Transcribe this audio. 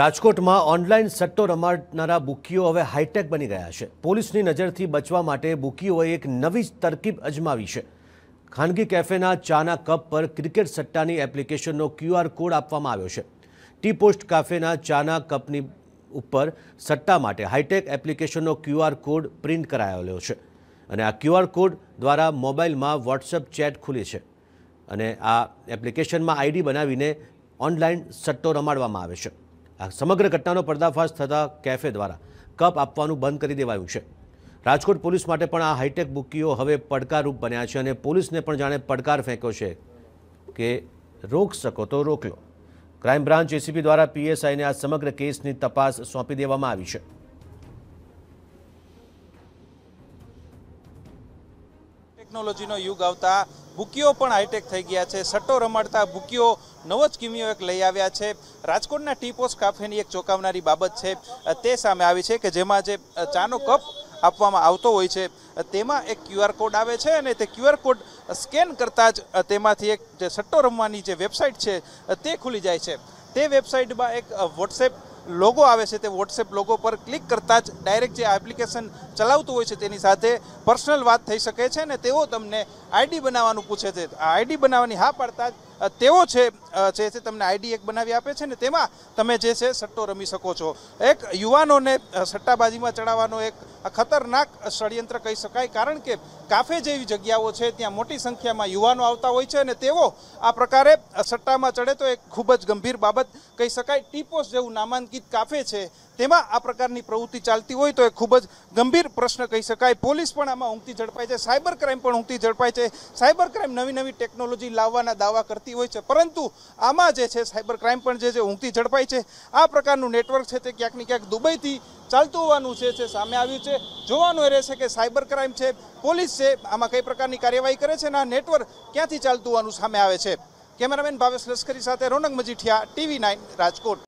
રાજકોટમાં ઓનલાઈન સટ્ટો રમાડનારા બુકીઓ હવે હાઈટેક બની ગયા છે પોલીસની નજરથી બચવા માટે બુકીઓએ એક નવી તરકીબ અજમાવી છે ખાનગી કેફેના ચાના કપ પર ક્રિકેટ સટ્ટાની એપ્લિકેશનનો ક્યુઆર કોડ આપવામાં આવ્યો છે ટી પોસ્ટ કાફેના ચાના કપની ઉપર સટ્ટા માટે હાઈટેક એપ્લિકેશનનો ક્યુઆર કોડ પ્રિન્ટ કરાયેલો છે અને આ ક્યુઆર કોડ દ્વારા મોબાઈલમાં વોટ્સએપ ચેટ ખુલી છે અને આ એપ્લિકેશનમાં આઈડી બનાવીને ઓનલાઈન સટ્ટો રમાડવામાં આવે છે આ સમગ્ર ઘટનાનો પર્દાફાશ થતાં કેફે દ્વારા કપ આપવાનું બંધ કરી દેવાયું છે રાજકોટ પોલીસ માટે પણ આ હાઈટેક બુકીઓ હવે પડકારરૂપ બન્યા છે અને પોલીસને પણ જાણે પડકાર ફેંક્યો છે કે રોક શકો તો રોક લો ક્રાઇમ બ્રાન્ચ એસીપી દ્વારા પીએસઆઈને આ સમગ્ર કેસની તપાસ સોંપી દેવામાં આવી છે ટેકનોલોજીનો યુગ આવતા બુકીઓ પણ હાઈટેક થઈ ગયા છે સટ્ટો રમાડતા બુકીઓ નવો જ કિમિયો એક લઈ આવ્યા છે રાજકોટના ટી પોસ્ટ કાફેની એક ચોંકાવનારી બાબત છે તે સામે આવી છે કે જેમાં જે ચાનો કપ આપવામાં આવતો હોય છે તેમાં એક ક્યુઆર કોડ આવે છે અને તે ક્યુઆર કોડ સ્કેન કરતાં જ તેમાંથી એક જે સટ્ટો રમવાની જે વેબસાઇટ છે તે ખુલી જાય છે તે વેબસાઇટમાં એક વોટ્સએપ લોગો આવે છે તે વોટ્સએપ લોગો પર ક્લિક કરતાં જ ડાયરેક્ટ જે એપ્લિકેશન ચલાવતું હોય છે તેની સાથે પર્સનલ વાત થઈ શકે છે ને તેઓ તમને આઈડી બનાવવાનું પૂછે છે આ આઈડી બનાવવાની હા પાડતા જ તેઓ છે જે છે તમને આઈડી એક બનાવી આપે છે ને તેમાં તમે જે છે સટ્ટો રમી શકો છો એક યુવાનોને સટ્ટાબાજીમાં ચડાવવાનો એક ખતરનાક ષડયંત્ર કહી શકાય કારણ કે કાફે જેવી જગ્યાઓ છે ત્યાં મોટી સંખ્યામાં યુવાનો આવતા હોય છે અને તેઓ આ પ્રકારે સટ્ટામાં ચડે તો એક ખૂબ જ ગંભીર બાબત કહી શકાય ટીપોસ જેવું નામાંકિત કાફે છે તેમાં આ પ્રકારની પ્રવૃત્તિ ચાલતી હોય તો એ ખૂબ જ ગંભીર પ્રશ્ન કહી શકાય પોલીસ પણ આમાં ઊંઘતી ઝડપાય છે સાયબર ક્રાઇમ પણ ઊંઘતી ઝડપાય છે સાયબર ક્રાઇમ નવી નવી ટેકનોલોજી લાવવાના દાવા કરતી મળતી હોય છે પરંતુ આમાં જે છે સાયબર ક્રાઇમ પણ જે છે ઊંઘતી ઝડપાય છે આ પ્રકારનું નેટવર્ક છે તે ક્યાંક ક્યાંક દુબઈથી ચાલતું હોવાનું છે જે સામે આવ્યું છે જોવાનું એ રહેશે કે સાયબર ક્રાઇમ છે પોલીસ છે આમાં કઈ પ્રકારની કાર્યવાહી કરે છે અને આ નેટવર્ક ક્યાંથી ચાલતું હોવાનું સામે આવે છે કેમેરામેન ભાવેશ લશ્કરી સાથે રોનક મજીઠિયા ટીવી નાઇન રાજકોટ